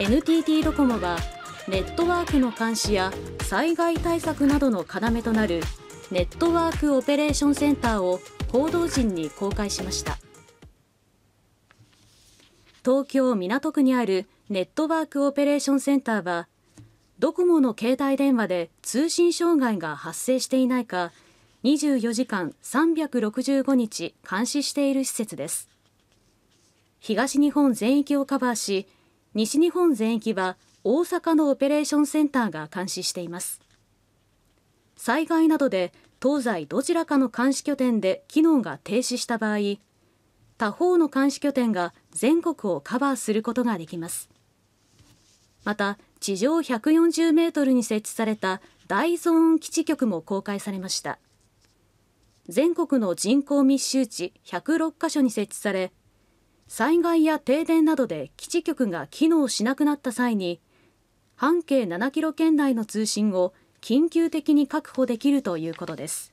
NTT ドコモはネットワークの監視や災害対策などの要となるネットワークオペレーションセンターを報道陣に公開しました東京港区にあるネットワークオペレーションセンターはドコモの携帯電話で通信障害が発生していないか24時間365日監視している施設です東日本全域をカバーし西日本全域は大阪のオペレーションセンターが監視しています災害などで東西どちらかの監視拠点で機能が停止した場合他方の監視拠点が全国をカバーすることができますまた地上140メートルに設置された大ゾーン基地局も公開されました全国の人口密集地106カ所に設置され災害や停電などで基地局が機能しなくなった際に半径7キロ圏内の通信を緊急的に確保できるということです。